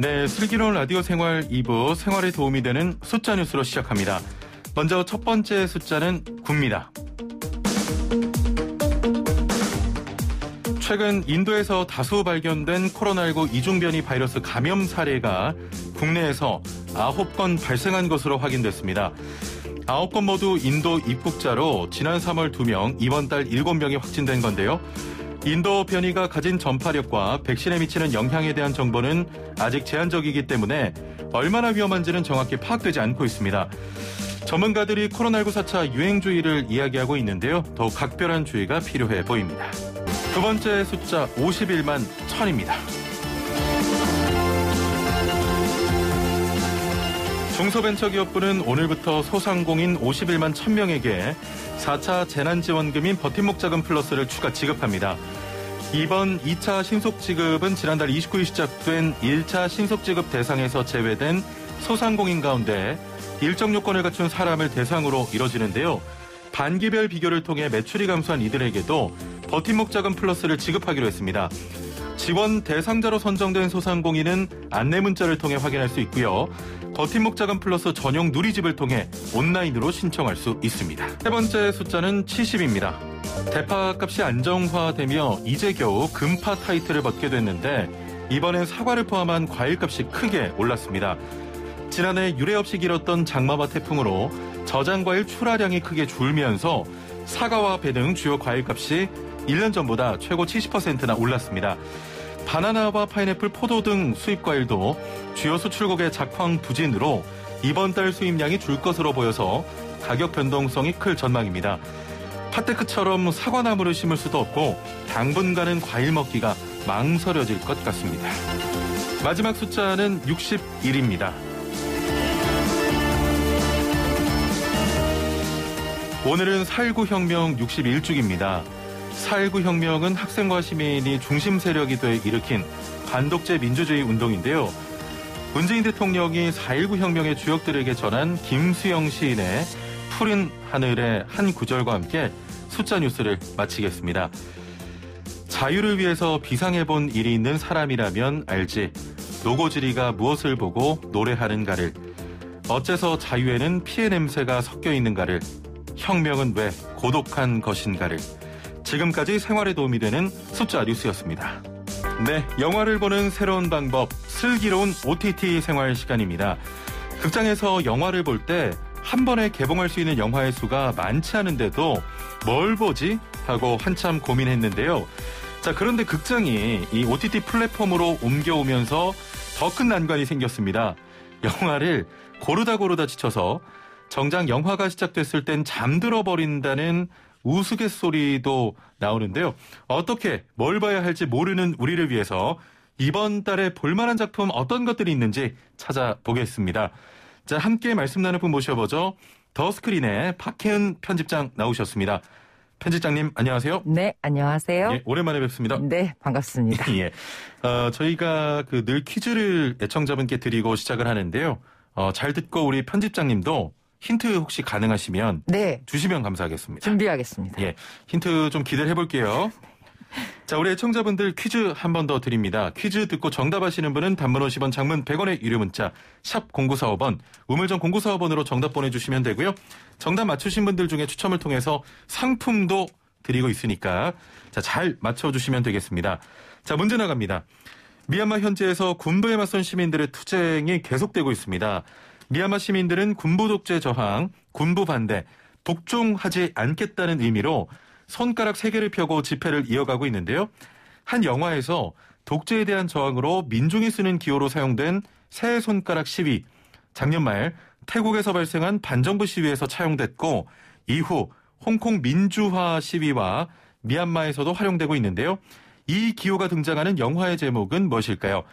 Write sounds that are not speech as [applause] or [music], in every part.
네, 슬기로운 라디오 생활 2부 생활에 도움이 되는 숫자 뉴스로 시작합니다. 먼저 첫 번째 숫자는 9입니다. 최근 인도에서 다수 발견된 코로나19 이중변이 바이러스 감염 사례가 국내에서 9건 발생한 것으로 확인됐습니다. 9건 모두 인도 입국자로 지난 3월 2명, 이번 달 7명이 확진된 건데요. 인도 변이가 가진 전파력과 백신에 미치는 영향에 대한 정보는 아직 제한적이기 때문에 얼마나 위험한지는 정확히 파악되지 않고 있습니다. 전문가들이 코로나19 4차 유행주의를 이야기하고 있는데요. 더욱 각별한 주의가 필요해 보입니다. 두 번째 숫자 51만 1000입니다. 중소벤처기업부는 오늘부터 소상공인 51만 1000명에게 4차 재난지원금인 버팀목 자금 플러스를 추가 지급합니다. 이번 2차 신속지급은 지난달 29일 시작된 1차 신속지급 대상에서 제외된 소상공인 가운데 일정 요건을 갖춘 사람을 대상으로 이뤄지는데요. 반기별 비교를 통해 매출이 감소한 이들에게도 버팀목 자금 플러스를 지급하기로 했습니다. 지원 대상자로 선정된 소상공인은 안내 문자를 통해 확인할 수 있고요. 버팀목 자금 플러스 전용 누리집을 통해 온라인으로 신청할 수 있습니다. 세 번째 숫자는 70입니다. 대파 값이 안정화되며 이제 겨우 금파 타이틀을 받게 됐는데 이번엔 사과를 포함한 과일 값이 크게 올랐습니다. 지난해 유례 없이 길었던 장마와 태풍으로 저장과일 출하량이 크게 줄면서 사과와 배 등 주요 과일값이 1년 전보다 최고 70%나 올랐습니다. 바나나와 파인애플, 포도 등 수입 과일도 주요 수출국의 작황 부진으로 이번 달 수입량이 줄 것으로 보여서 가격 변동성이 클 전망입니다. 파테크처럼 사과나무를 심을 수도 없고 당분간은 과일 먹기가 망설여질 것 같습니다. 마지막 숫자는 61입니다. 오늘은 4.19 혁명 61주기입니다. 4.19 혁명은 학생과 시민이 중심 세력이 돼 일으킨 반독재 민주주의 운동인데요. 문재인 대통령이 4.19 혁명의 주역들에게 전한 김수영 시인의 푸른 하늘의 한 구절과 함께 숫자 뉴스를 마치겠습니다. 자유를 위해서 비상해본 일이 있는 사람이라면 알지. 노고지리가 무엇을 보고 노래하는가를. 어째서 자유에는 피해 냄새가 섞여 있는가를. 혁명은 왜 고독한 것인가를. 지금까지 생활에 도움이 되는 숫자 뉴스였습니다. 네, 영화를 보는 새로운 방법, 슬기로운 OTT 생활 시간입니다. 극장에서 영화를 볼 때 한 번에 개봉할 수 있는 영화의 수가 많지 않은데도 뭘 보지? 하고 한참 고민했는데요. 자, 그런데 극장이 이 OTT 플랫폼으로 옮겨오면서 더 큰 난관이 생겼습니다. 영화를 고르다 고르다 지쳐서 정작 영화가 시작됐을 땐 잠들어 버린다는 우스갯소리도 나오는데요. 어떻게 뭘 봐야 할지 모르는 우리를 위해서 이번 달에 볼만한 작품 어떤 것들이 있는지 찾아보겠습니다. 자, 함께 말씀 나눌 분 모셔보죠. 더 스크린의 박혜은 편집장 나오셨습니다. 편집장님 안녕하세요. 네, 안녕하세요. 예, 오랜만에 뵙습니다. 네, 반갑습니다. [laughs] 예, 어, 저희가 그 늘 퀴즈를 애청자분께 드리고 시작을 하는데요. 어, 잘 듣고 우리 편집장님도 힌트 혹시 가능하시면 네. 주시면 감사하겠습니다. 준비하겠습니다. 예. 힌트 좀 기대를 해볼게요. [laughs] 자, 우리 청자분들 퀴즈 한 번 더 드립니다. 퀴즈 듣고 정답하시는 분은 단문 50원, 장문 100원의 유료 문자 샵 0945번, 우물정 0945번으로 정답 보내주시면 되고요. 정답 맞추신 분들 중에 추첨을 통해서 상품도 드리고 있으니까 자, 잘 맞춰주시면 되겠습니다. 자, 문제 나갑니다. 미얀마 현지에서 군부에 맞선 시민들의 투쟁이 계속되고 있습니다. 미얀마 시민들은 군부 독재 저항, 군부 반대, 복종하지 않겠다는 의미로 손가락 세 개를 펴고 집회를 이어가고 있는데요. 한 영화에서 독재에 대한 저항으로 민중이 쓰는 기호로 사용된 새 손가락 시위. 작년 말 태국에서 발생한 반정부 시위에서 차용됐고 이후 홍콩 민주화 시위와 미얀마에서도 활용되고 있는데요. 이 기호가 등장하는 영화의 제목은 무엇일까요?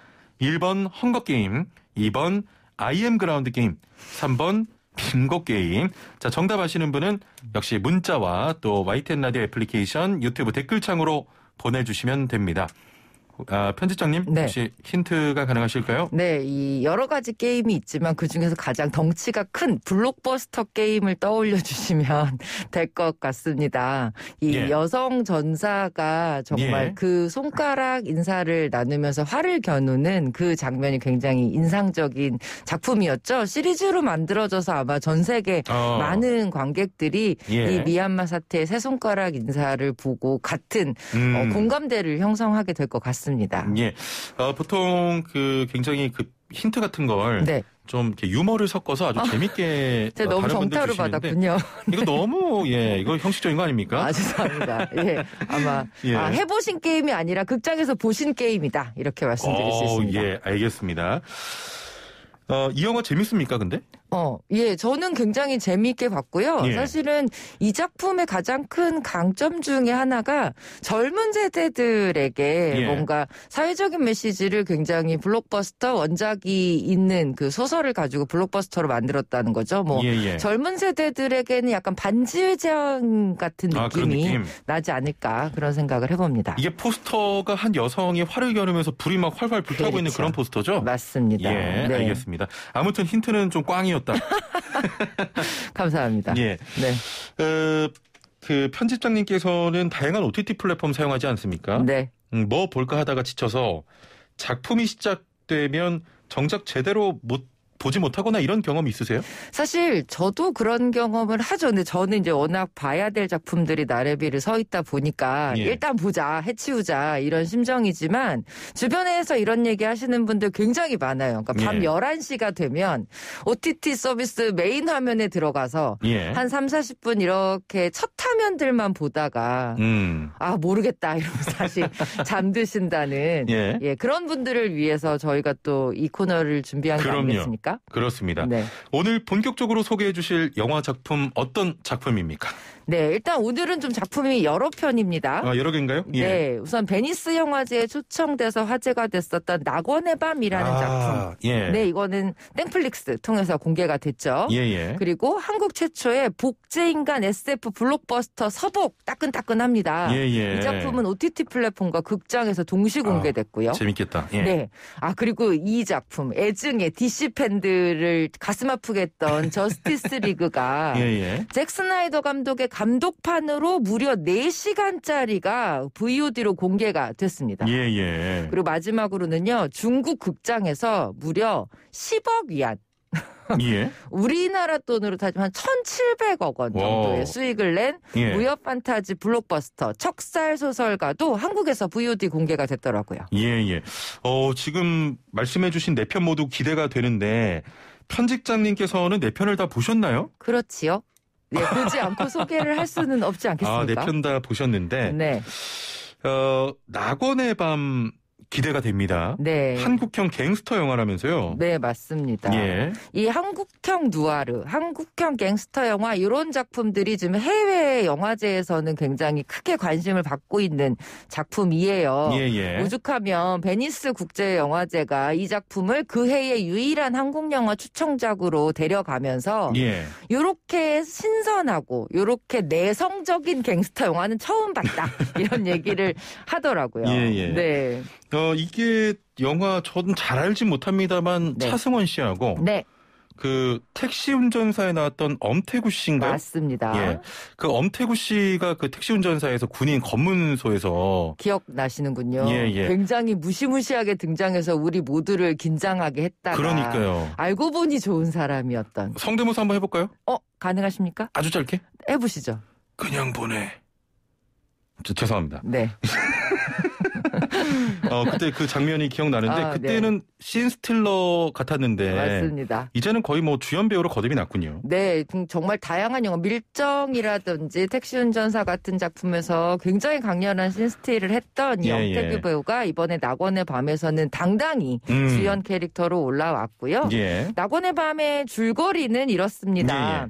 1번 헝거게임, 2번 IM 그라운드 게임. 3번 빙고 게임. 자, 정답 아시는 분은 역시 문자와 또 YTN 라디오 애플리케이션 유튜브 댓글창으로 보내주시면 됩니다. 아, 편집장님 네. 혹시 힌트가 가능하실까요? 네, 이 여러 가지 게임이 있지만 그 중에서 가장 덩치가 큰 블록버스터 게임을 떠올려 주시면 [laughs] 될 것 같습니다. 이 예. 여성 전사가 정말 예. 그 손가락 인사를 나누면서 화를 겨누는 그 장면이 굉장히 인상적인 작품이었죠. 시리즈로 만들어져서 아마 전 세계 어. 많은 관객들이 예. 이 미얀마 사태의 새 손가락 인사를 보고 같은 어, 음. 어, 공감대를 형성하게 될 것 같습니다. 같습니다. 예. 어, 보통 그 굉장히 그 힌트 같은 걸. 네. 좀 이렇게 유머를 섞어서 아주 아, 재밌게 [laughs] 제가 어, 너무 정타를 받았군요. [laughs] 이거 너무 예 이거 형식적인 거 아닙니까? 아 죄송합니다. 예 아마 예. 아, 해보신 게임이 아니라 극장에서 보신 게임이다 이렇게 말씀드릴 어, 수 있습니다. 예 알겠습니다. 어, 이 영화 재밌습니까 근데? 어, 예, 저는 굉장히 재미있게 봤고요. 예. 사실은 이 작품의 가장 큰 강점 중에 하나가 젊은 세대들에게 예. 뭔가 사회적인 메시지를 굉장히 블록버스터 원작이 있는 그 소설을 가지고 블록버스터로 만들었다는 거죠. 뭐 예예. 예. 젊은 세대들에게는 약간 반지의제왕 같은 아, 느낌이 아, 느낌. 나지 않을까 그런 생각을 해봅니다. 이게 포스터가 한 여성이 화를 겨누면서 불이 막 활활 불타고 그렇죠. 있는 그런 포스터죠? 맞습니다. 예, 네. 알겠습니다. 아무튼 힌트는 좀 꽝이요. 아니었다. [laughs] 감사합니다. 예. 네. 어, 그 편집장님께서는 다양한 OTT 플랫폼 사용하지 않습니까? 네. 음, 뭐 볼까 하다가 지쳐서 작품이 시작되면 정작 제대로 못 보지 못하거나 이런 경험이 있으세요? 사실 저도 그런 경험을 하죠. 근데 저는 이제 워낙 봐야 될 작품들이 나래비를 서 있다 보니까 예. 일단 보자, 해치우자 이런 심정이지만 주변에서 이런 얘기 하시는 분들 굉장히 많아요. 그러니까 밤 예. 11시가 되면 OTT 서비스 메인 화면에 들어가서 예. 한 3, 40분 이렇게 첫 화면들만 보다가 음. 아, 모르겠다 이러면서 다시 [laughs] 잠드신다는 예. 예, 그런 분들을 위해서 저희가 또 이 코너를 준비한 게 아니겠습니까? 그렇습니다. 네. 오늘 본격적으로 소개해 주실 영화 작품 어떤 작품입니까? 네, 일단 오늘은 좀 작품이 여러 편입니다. 아, 여러 개인가요? 예. 네, 우선 베니스 영화제에 초청돼서 화제가 됐었던 낙원의 밤이라는 아, 작품. 예. 네, 이거는 땡플릭스 통해서 공개가 됐죠. 예, 예. 그리고 한국 최초의 복제인간 SF 블록버스터 서복 따끈따끈합니다. 예, 예. 이 작품은 OTT 플랫폼과 극장에서 동시 아, 공개됐고요. 아, 재밌겠다. 예. 네. 아, 그리고 이 작품 애증의 DC 팬들을 가슴 아프게 했던 [laughs] 저스티스 리그가 예, 예. 잭 스나이더 감독의 감독판으로 무려 4시간짜리가 VOD로 공개가 됐습니다. 예, 예. 그리고 마지막으로는요, 중국 극장에서 무려 10억 위안. 예. [laughs] 우리나라 돈으로 따지면 1,700억 원 정도의 오. 수익을 낸 예. 무협 판타지 블록버스터 척살 소설가도 한국에서 VOD 공개가 됐더라고요. 예, 예. 어, 지금 말씀해 주신 네편 모두 기대가 되는데 편집장님께서는 네 편을 다 보셨나요? 그렇지요. 예, 보지 않고 소개를 할 수는 없지 아, 네, 않겠습니까? 아, 네편 다 보셨는데. 네. 어, 낙원의 밤 기대가 됩니다. 네. 한국형 갱스터 영화라면서요? 네, 맞습니다. 예. 이 한국형 누아르, 한국형 갱스터 영화 이런 작품들이 지금 해외 영화제에서는 굉장히 크게 관심을 받고 있는 작품이에요. 예, 예. 오죽하면 베니스 국제 영화제가 이 작품을 그 해의 유일한 한국 영화 추천작으로 데려가면서 이렇게 예. 신선하고 이렇게 내성적인 갱스터 영화는 처음 봤다. 이런 [laughs] 얘기를 하더라고요. 예, 예. 네. 어, 이게 영화 저는 잘 알지 못합니다만 네. 차승원 씨하고 네. 그 택시 운전사에 나왔던 엄태구 씨인가? 요 맞습니다. 예. 그 엄태구 씨가 그 택시 운전사에서 군인 검문소에서 기억나시는군요. 예, 예. 굉장히 무시무시하게 등장해서 우리 모두를 긴장하게 했다가 그러니까요. 알고 보니 좋은 사람이었던. 성대모사 한번 해 볼까요? 어, 가능하십니까? 아주 짧게? 해 보시죠. 그냥 보내. 저, 죄송합니다. 네. [laughs] 어, 그때 그 장면이 기억나는데 아, 네. 그때는 네. 신스틸러 같았는데 아, 맞습니다. 이제는 거의 뭐 주연 배우로 거듭이 났군요. 네, 정말 다양한 영화 밀정이라든지 택시 운전사 같은 작품에서 굉장히 강렬한 신스틸을 했던 예, 영태규 예. 배우가 이번에 낙원의 밤에서는 당당히 음. 주연 캐릭터로 올라왔고요. 예. 낙원의 밤의 줄거리는 이렇습니다. 예, 예.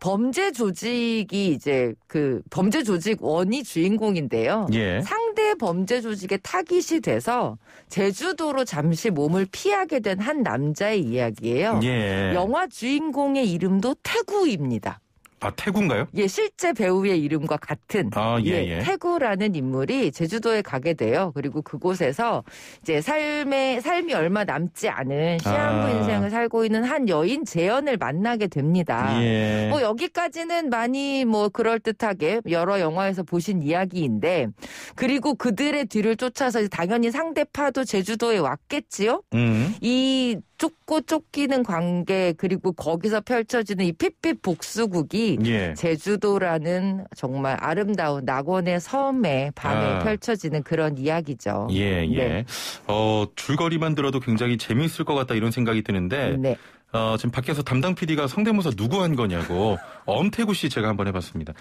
범죄 조직이 이제 그 범죄 조직원이 주인공인데요. 예. 상 상대 범죄 조직에 타깃이 돼서 제주도로 잠시 몸을 피하게 된 한 남자의 이야기예요. 예. 영화 주인공의 이름도 태구입니다. 아 태구인가요? 예, 실제 배우의 이름과 같은 아, 예, 예, 예. 태구라는 인물이 제주도에 가게 돼요. 그리고 그곳에서 이제 삶의 삶이 얼마 남지 않은 시한부 아. 인생을 살고 있는 한 여인 재현을 만나게 됩니다. 예. 뭐 여기까지는 많이 뭐 그럴 듯하게 여러 영화에서 보신 이야기인데 그리고 그들의 뒤를 쫓아서 당연히 상대파도 제주도에 왔겠지요. 음. 이 쫓고 쫓기는 관계 그리고 거기서 펼쳐지는 이 핏빛 복수국이 예. 제주도라는 정말 아름다운 낙원의 섬에 밤에 아. 펼쳐지는 그런 이야기죠. 예, 예. 네. 어, 줄거리만 들어도 굉장히 재미있을 것 같다 이런 생각이 드는데 네. 어, 지금 밖에서 담당 PD가 성대모사 누구 한 거냐고 [laughs] 엄태구 씨 제가 한번 해봤습니다.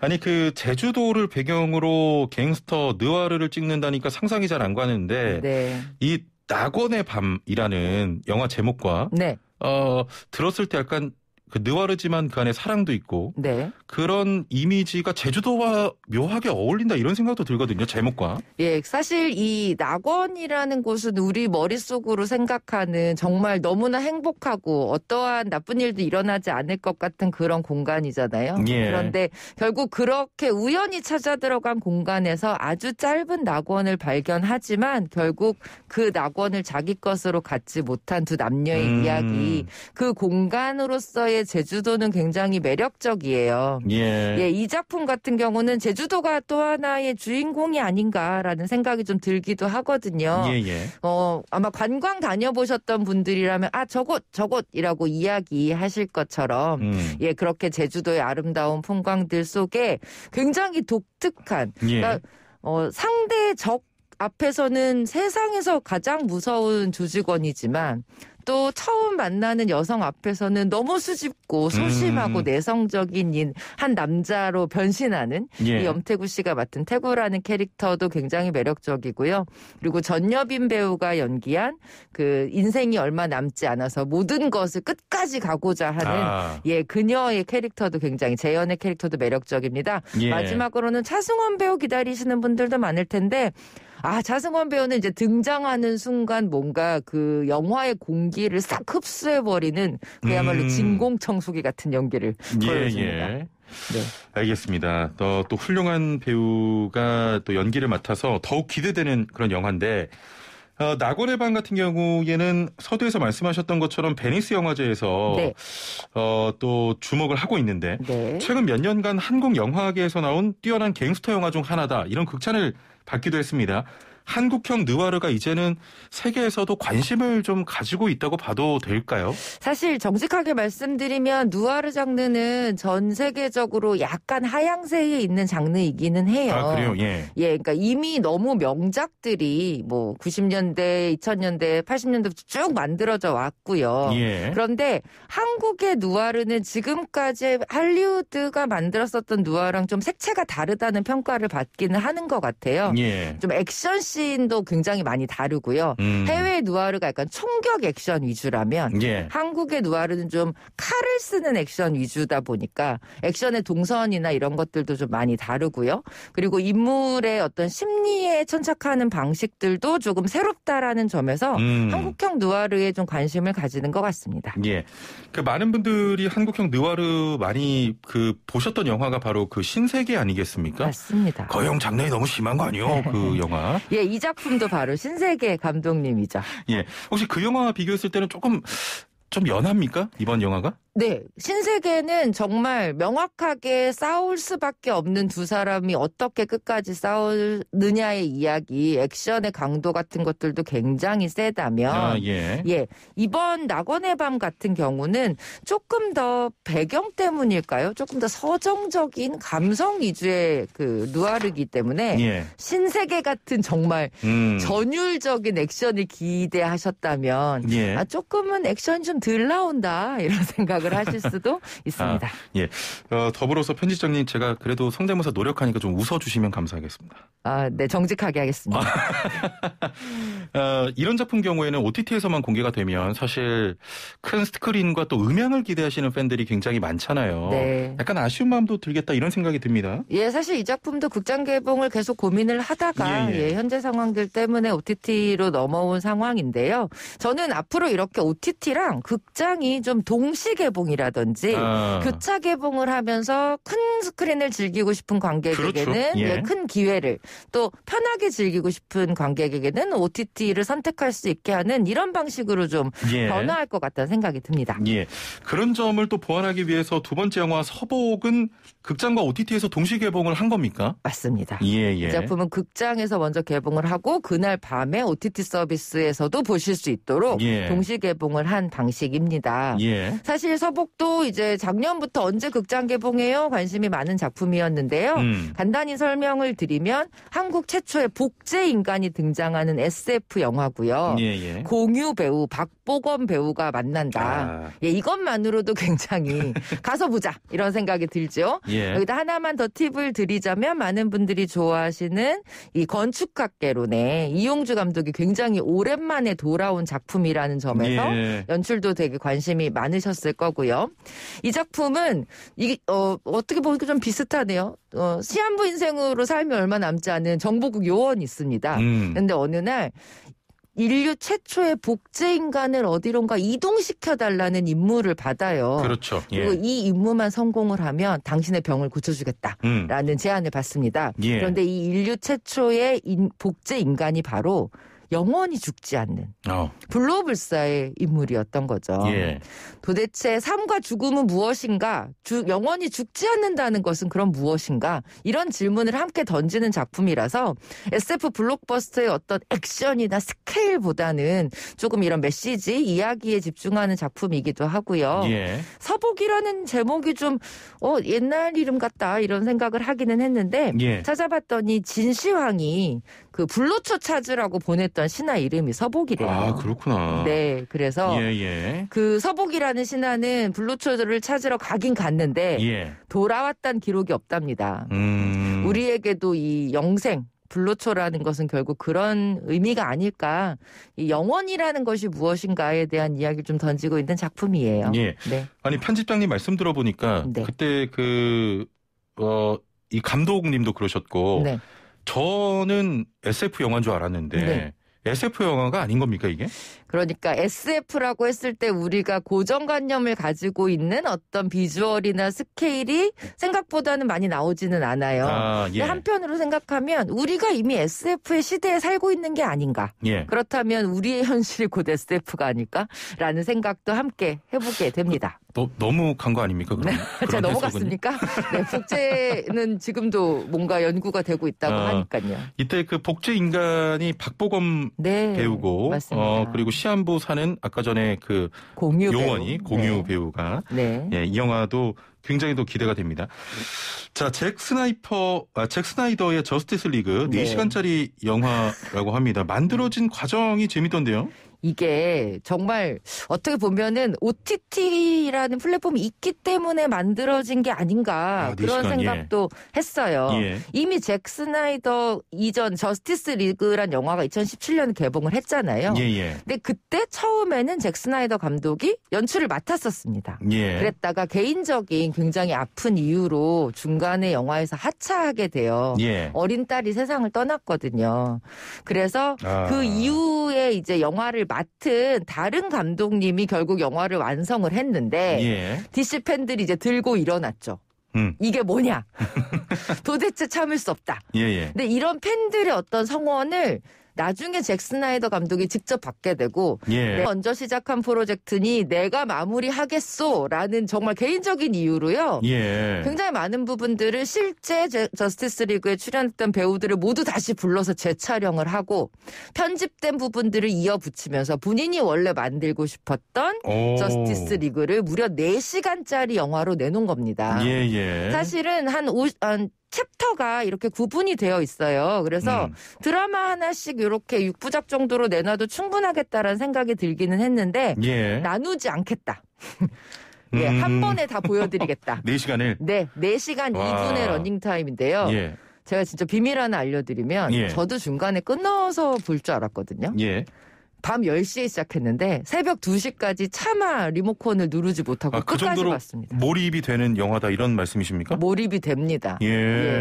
아니 그 제주도를 배경으로 갱스터 느와르를 찍는다니까 상상이 잘 안 가는데 네. 이 낙원의 밤이라는 영화 제목과 네. 어, 들었을 때 약간 그 느와르지만 그 안에 사랑도 있고 네. 그런 이미지가 제주도와 묘하게 어울린다 이런 생각도 들거든요 제목과 예 사실 이 낙원이라는 곳은 우리 머릿속으로 생각하는 정말 너무나 행복하고 어떠한 나쁜 일도 일어나지 않을 것 같은 그런 공간이잖아요 예. 그런데 결국 그렇게 우연히 찾아 들어간 공간에서 아주 짧은 낙원을 발견하지만 결국 그 낙원을 자기 것으로 갖지 못한 두 남녀의 음. 이야기 그 공간으로서의 제주도는 굉장히 매력적이에요. 예. 예, 이 작품 같은 경우는 제주도가 또 하나의 주인공이 아닌가라는 생각이 좀 들기도 하거든요. 예, 예. 어, 아마 관광 다녀보셨던 분들이라면 아, 저곳, 저곳이라고 이야기하실 것처럼 음. 예, 그렇게 제주도의 아름다운 풍광들 속에 굉장히 독특한 예. 그러니까 어, 상대 적 앞에서는 세상에서 가장 무서운 조직원이지만 또 처음 만나는 여성 앞에서는 너무 수줍고 소심하고 음. 내성적인 한 남자로 변신하는 예. 이 염태구 씨가 맡은 태구라는 캐릭터도 굉장히 매력적이고요. 그리고 전여빈 배우가 연기한 그 인생이 얼마 남지 않아서 모든 것을 끝까지 가고자 하는 아. 예 그녀의 캐릭터도 굉장히 재현의 캐릭터도 매력적입니다. 예. 마지막으로는 차승원 배우 기다리시는 분들도 많을 텐데 아, 자승원 배우는 이제 등장하는 순간 뭔가 그 영화의 공기를 싹 흡수해버리는 그야말로 음. 진공청소기 같은 연기를 예, 예. 보여줍니다. 예. 네. 알겠습니다. 또, 또 훌륭한 배우가 또 연기를 맡아서 더욱 기대되는 그런 영화인데 어, 낙원의 밤 같은 경우에는 서두에서 말씀하셨던 것처럼 베니스 영화제에서 네. 어, 또 주목을 하고 있는데 네. 최근 몇 년간 한국 영화계에서 나온 뛰어난 갱스터 영화 중 하나다 이런 극찬을 받기도 했습니다. 한국형 느와르가 이제는 세계에서도 관심을 좀 가지고 있다고 봐도 될까요? 사실 정직하게 말씀드리면 누아르 장르는 전 세계적으로 약간 하향세에 있는 장르이기는 해요. 아, 그래요? 예. 예, 그러니까 이미 너무 명작들이 뭐 90년대, 2000년대, 80년대 쭉 만들어져 왔고요. 예. 그런데 한국의 누아르는 지금까지 할리우드가 만들었었던 누아르랑 좀 색채가 다르다는 평가를 받기는 하는 것 같아요. 예. 좀 액션 씬 씬도 굉장히 많이 다르고요. 음. 해외 누아르가 약간 총격 액션 위주라면 예. 한국의 누아르는 좀 칼을 쓰는 액션 위주다 보니까 액션의 동선이나 이런 것들도 좀 많이 다르고요. 그리고 인물의 어떤 심리에 천착하는 방식들도 조금 새롭다라는 점에서 음. 한국형 누아르에 좀 관심을 가지는 것 같습니다. 예. 그 많은 분들이 한국형 누아르 많이 그 보셨던 영화가 바로 그 신세계 아니겠습니까? 맞습니다. 거영 장난이 너무 심한 거아니요그 네. 영화. 예, 이 작품도 바로 신세계 감독님이죠. 예. 혹시 그 영화와 비교했을 때는 조금 좀 연합니까? 이번 영화가? 네. 신세계는 정말 명확하게 싸울 수밖에 없는 두 사람이 어떻게 끝까지 싸우느냐의 이야기, 액션의 강도 같은 것들도 굉장히 세다면, 아, 예. 예. 이번 낙원의 밤 같은 경우는 조금 더 배경 때문일까요? 조금 더 서정적인 감성 위주의 그 누아르기 때문에, 예. 신세계 같은 정말 음. 전율적인 액션을 기대하셨다면, 예. 아, 조금은 액션이 좀 덜 나온다, 이런 [laughs] 생각 생각을 하실 수도 [laughs] 아, 있습니다. 아, 예. 어, 더불어서 편집장님 제가 그래도 성대모사 노력하니까 좀 웃어주시면 감사하겠습니다. 아, 네, 정직하게 하겠습니다. [laughs] 어, 이런 작품 경우에는 OTT에서만 공개가 되면 사실 큰 스크린과 또 음향을 기대하시는 팬들이 굉장히 많잖아요. 네. 약간 아쉬운 마음도 들겠다 이런 생각이 듭니다. 예, 사실 이 작품도 극장 개봉을 계속 고민을 하다가 예, 예. 예, 현재 상황들 때문에 OTT로 넘어온 상황인데요. 저는 앞으로 이렇게 OTT랑 극장이 좀 동시 개봉 개봉이라든지 아. 교차 그 개봉을 하면서 큰 스크린을 즐기고 싶은 관객에게는 그렇죠. 예. 예 큰 기회를 또 편하게 즐기고 싶은 관객에게는 OTT를 선택할 수 있게 하는 이런 방식으로 좀 예. 변화할 것 같다는 생각이 듭니다. 예. 그런 점을 또 보완하기 위해서 두 번째 영화 서복은 극장과 OTT에서 동시 개봉을 한 겁니까? 맞습니다. 예, 예. 이 작품은 극장에서 먼저 개봉을 하고 그날 밤에 OTT 서비스에서도 보실 수 있도록 예. 동시 개봉을 한 방식입니다. 예. 사실 서북도 이제 작년부터 언제 극장 개봉해요? 관심이 많은 작품이었는데요. 음. 간단히 설명을 드리면 한국 최초의 복제 인간이 등장하는 SF 영화고요. 예, 예. 공유 배우 박보검 배우가 만난다. 아. 예, 이것만으로도 굉장히 [laughs] 가서 보자 이런 생각이 들죠. 예. 여기다 하나만 더 팁을 드리자면 많은 분들이 좋아하시는 이건축학개론에 이용주 감독이 굉장히 오랜만에 돌아온 작품이라는 점에서 예. 연출도 되게 관심이 많으셨을 거고. 하고요. 이 작품은 이게 어, 어떻게 보니까 좀 비슷하네요. 어, 시한부 인생으로 삶이 얼마 남지 않은 정보국 요원이 있습니다. 음. 근데 어느 날 인류 최초의 복제 인간을 어디론가 이동시켜 달라는 임무를 받아요. 그렇죠. 예. 그리고 이 임무만 성공을 하면 당신의 병을 고쳐주겠다라는 음. 제안을 받습니다. 예. 그런데 이 인류 최초의 인, 복제 인간이 바로 영원히 죽지 않는 어. 불로불사의 인물이었던 거죠. 예. 도대체 삶과 죽음은 무엇인가? 주, 영원히 죽지 않는다는 것은 그럼 무엇인가? 이런 질문을 함께 던지는 작품이라서 SF 블록버스터의 어떤 액션이나 스케일보다는 조금 이런 메시지, 이야기에 집중하는 작품이기도 하고요. 예. 서복이라는 제목이 좀 어, 옛날 이름 같다 이런 생각을 하기는 했는데 예. 찾아봤더니 진시황이 그 블루투 차즈라고 보냈던 신화 이름이 서복이래요. 아 그렇구나. 네, 그래서 예, 예. 그 서복이라는 신화는 블루투를 찾으러 가긴 갔는데 예. 돌아왔단 기록이 없답니다. 음... 우리에게도 이 영생 블루초라는 것은 결국 그런 의미가 아닐까 이 영원이라는 것이 무엇인가에 대한 이야기를 좀 던지고 있는 작품이에요. 예. 네. 아니 편집장님 말씀 들어보니까 네. 그때 그어이 감독님도 그러셨고 네. 저는 SF 영화인 줄 알았는데 네. SF 영화가 아닌 겁니까 이게? 그러니까 SF라고 했을 때 우리가 고정관념을 가지고 있는 어떤 비주얼이나 스케일이 생각보다는 많이 나오지는 않아요. 아, 예. 한편으로 생각하면 우리가 이미 SF의 시대에 살고 있는 게 아닌가. 예. 그렇다면 우리의 현실이 곧 SF가 아닐까라는 생각도 함께 해보게 됩니다. 그, 너, 너무 간 거 아닙니까? 그럼? 네. 제가 넘어갔습니까? 네, 복제는 지금도 뭔가 연구가 되고 있다고 아, 하니까요. 이때 그 복제 인간이 박보검 네, 배우고 어, 맞습니다. 어 그리고 시안부 사는 아까 전에 그 공유 요원이 배우. 공유 네. 배우가 네. 예, 이 영화도 굉장히 또 기대가 됩니다. 자, 잭 스나이퍼, 아, 잭 스나이더의 저스티스 리그 네. 4시간짜리 영화라고 합니다. 만들어진 과정이 재밌던데요? 이게 정말 어떻게 보면은 OTT라는 플랫폼이 있기 때문에 만들어진 게 아닌가 아, 네 그런 시간, 예. 생각도 예. 했어요. 예. 이미 잭 스나이더 이전 저스티스 리그란 영화가 2017년 개봉을 했잖아요. 예, 예, 근데 그때 처음에는 잭 스나이더 감독이 연출을 맡았었습니다. 예. 그랬다가 개인적인 굉장히 아픈 이유로 중간에 영화에서 하차하게 돼요. 어린 딸이 세상을 떠났거든요. 그래서 아. 그 이후에 이제 영화를 맡은 다른 감독님이 결국 영화를 완성을 했는데 예. DC 팬들이 이제 들고 일어났죠. 음. 이게 뭐냐? [laughs] 도대체 참을 수 없다. 예예. 예. 근데 이런 팬들의 어떤 성원을 나중에 잭 스나이더 감독이 직접 받게 되고 예. 먼저 시작한 프로젝트니 내가 마무리하겠소라는 정말 개인적인 이유로요. 예. 굉장히 많은 부분들을 실제 저스티스 리그에 출연했던 배우들을 모두 다시 불러서 재촬영을 하고 편집된 부분들을 이어붙이면서 본인이 원래 만들고 싶었던 오. 저스티스 리그를 무려 4시간짜리 영화로 내놓은 겁니다. 예, 예. 사실은 한, 50, 한 챕터가 이렇게 구분이 되어 있어요. 그래서 음. 드라마 하나씩 이렇게 6부작 정도로 내놔도 충분하겠다라는 생각이 들기는 했는데 예. 나누지 않겠다. 음. [laughs] 예, 음. 한 번에 다 보여드리겠다. 4시간을? [laughs] 네, 4시간 와. 2분의 러닝타임인데요. 예. 제가 진짜 비밀 하나 알려드리면 예. 저도 중간에 끊어서 볼 줄 알았거든요. 예. 밤 10시에 시작했는데 새벽 2시까지 차마 리모컨을 누르지 못하고 아, 그 끝까지 정도로 봤습니다. 몰입이 되는 영화다 이런 말씀이십니까? 몰입이 됩니다. 예,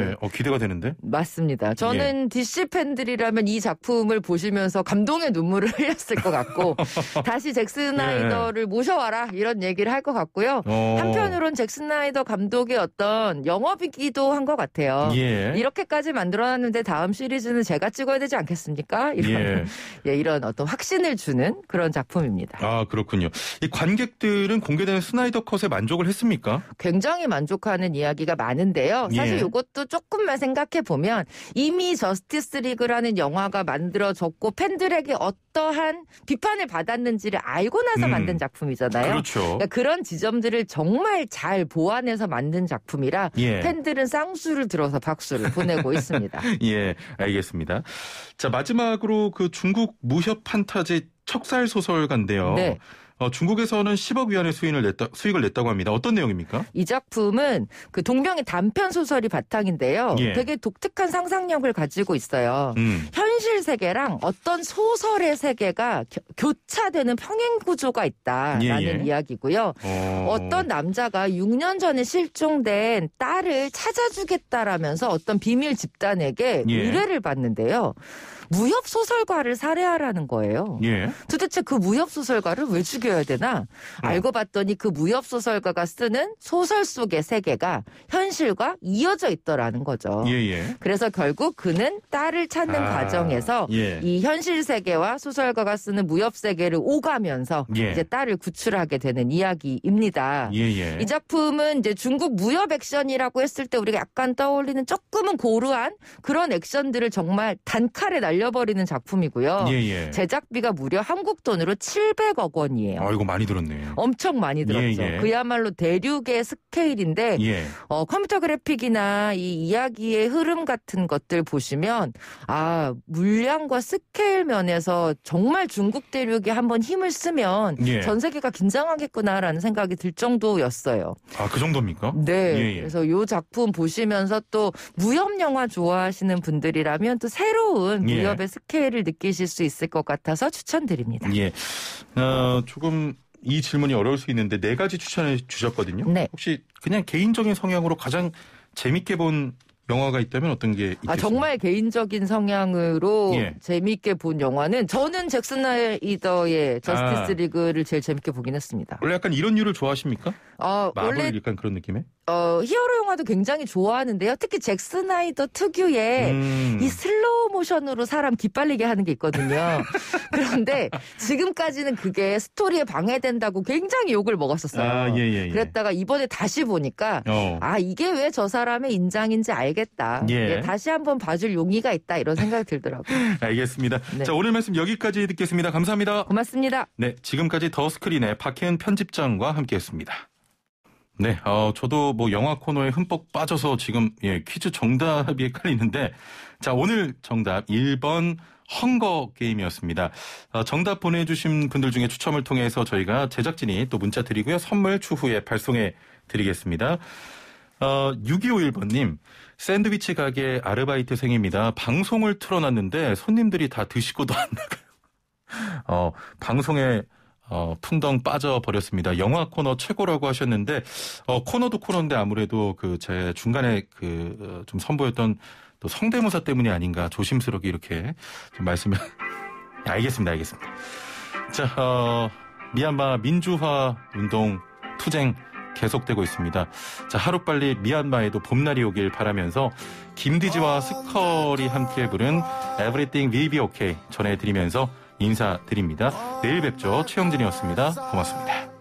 예. 어, 기대가 되는데. 맞습니다. 저는 예. DC 팬들이라면 이 작품을 보시면서 감동의 눈물을 [laughs] 흘렸을 것 같고 [laughs] 다시 잭스나이더를 예. 모셔와라 이런 얘기를 할 것 같고요. 어. 한편으론 잭스나이더 감독의 어떤 영업이기도 한 것 같아요. 예. 이렇게까지 만들어놨는데 다음 시리즈는 제가 찍어야 되지 않겠습니까? 이런 예, [laughs] 예 이런 어떤 확신 확신을 주는 그런 작품입니다. 아 그렇군요. 이 관객들은 공개되는 스나이더 컷에 만족을 했습니까? 굉장히 만족하는 이야기가 많은데요. 사실 예. 이것도 조금만 생각해 보면 이미 저스티스 리그라는 영화가 만들어졌고 팬들에게 어떤 어떠한 비판을 받았는지를 알고 나서 음. 만든 작품이잖아요. 그렇죠. 그러니까 그런 지점들을 정말 잘 보완해서 만든 작품이라 예. 팬들은 쌍수를 들어서 박수를 보내고 [laughs] 있습니다. 예, 알겠습니다. 자 마지막으로 그 중국 무협 판타지 척살 소설가인데요. 네. 어, 중국에서는 10억 위안의 수익을 냈다, 수익을 냈다고 합니다. 어떤 내용입니까? 이 작품은 그 동명의 단편 소설이 바탕인데요. 예. 되게 독특한 상상력을 가지고 있어요. 음. 현실 세계랑 어떤 소설의 세계가 교, 차되는 평행 구조가 있다라는 예, 예. 이야기고요. 어... 어떤 남자가 6년 전에 실종된 딸을 찾아주겠다라면서 어떤 비밀 집단에게 예. 의뢰를 받는데요. 무협 소설가를 살해하라는 거예요. 예. 도대체 그 무협 소설가를 왜 죽여요? 해줘야 되나? 어. 알고 봤더니 그 무협 소설가가 쓰는 소설 속의 세계가 현실과 이어져 있더라는 거죠. 예, 예. 그래서 결국 그는 딸을 찾는 아, 과정에서 예. 이 현실 세계와 소설가가 쓰는 무협 세계를 오가면서 예. 이제 딸을 구출하게 되는 이야기입니다. 예, 예. 이 작품은 이제 중국 무협 액션이라고 했을 때 우리가 약간 떠올리는 조금은 고루한 그런 액션들을 정말 단칼에 날려버리는 작품이고요. 제작비가 무려 한국 돈으로 700억 원이에요. 사람에요 아, 이거 많이 들었네. 엄청 많이 예, 들었죠. 예, 예. 그야말로 대륙의 스케일인데 예. 어, 컴퓨터 그래픽이나 이 이야기의 흐름 같은 것들 보시면 아 물량과 스케일 면에서 정말 중국 대륙이 한번 힘을 쓰면 예. 전 세계가 긴장하겠구나라는 생각이 들 정도였어요. 아그 정도입니까? 네. 예, 그래서 이 작품 보시면서 또 무협 영화 좋아하시는 분들이라면 또 새로운 무협의 스케일을 느끼실 수 있을 것 같아서 추천드립니다. 예. 어, 조금 이 질문이 어려울 수 있는데 네 가지 추천해 주셨거든요. 네. 혹시 그냥 개인적인 성향으로 가장 재밌게 본 영화가 있다면 어떤 게있겠습니 아, 정말 개인적인 성향으로 예. 재미있게 본 영화는 저는 잭슨 나이더의 저스티스 아. 리그를 제일 재밌게 보긴 했습니다. 원래 약간 이런 류를 좋아하십니까? 어, 마블 원래 약간 그런 느낌에 어, 히어로 영화도 굉장히 좋아하는데요. 특히 잭슨 나이더 특유의 음. 이 슬로우 모션으로 사람 기빨리게 하는 게 있거든요. [laughs] 그런데 지금까지는 그게 스토리에 방해된다고 굉장히 욕을 먹었었어요. 아, 예, 예, 예. 그랬다가 이번에 다시 보니까 어. 아, 이게 왜 저 사람의 인장인지 알 알겠다. 예. 예, 다시 한번 봐줄 용의가 있다 이런 생각이 들더라고요. [laughs] 알겠습니다. 네. 자 오늘 말씀 여기까지 듣겠습니다. 감사합니다. 고맙습니다. 네 지금까지 더 스크린의 박혜은 편집장과 함께했습니다. 네, 어, 저도 뭐 영화 코너에 흠뻑 빠져서 지금 예, 퀴즈 정답이 헷갈리는데, 자 오늘 정답 1번 헝거 게임이었습니다. 어, 정답 보내주신 분들 중에 추첨을 통해서 저희가 제작진이 또 문자 드리고요 선물 추후에 발송해 드리겠습니다. 어, 6251번님, 샌드위치 가게 아르바이트생입니다. 방송을 틀어놨는데 손님들이 다 드시고도 안 나가요. [laughs] 어, 방송에 어, 풍덩 빠져버렸습니다. 영화 코너 최고라고 하셨는데, 어, 코너도 코너인데 아무래도 그 제 중간에 그좀 어, 선보였던 또 성대모사 때문이 아닌가 조심스럽게 이렇게 좀 말씀을. [laughs] 예, 알겠습니다, 알겠습니다. 자, 어, 미얀마 민주화 운동 투쟁 계속되고 있습니다. 자, 하루빨리 미얀마에도 봄날이 오길 바라면서 김디지와 스컬이 함께 부른 Everything Will Be Okay 전해드리면서 인사드립니다. 내일 뵙죠. 최영진이었습니다. 고맙습니다.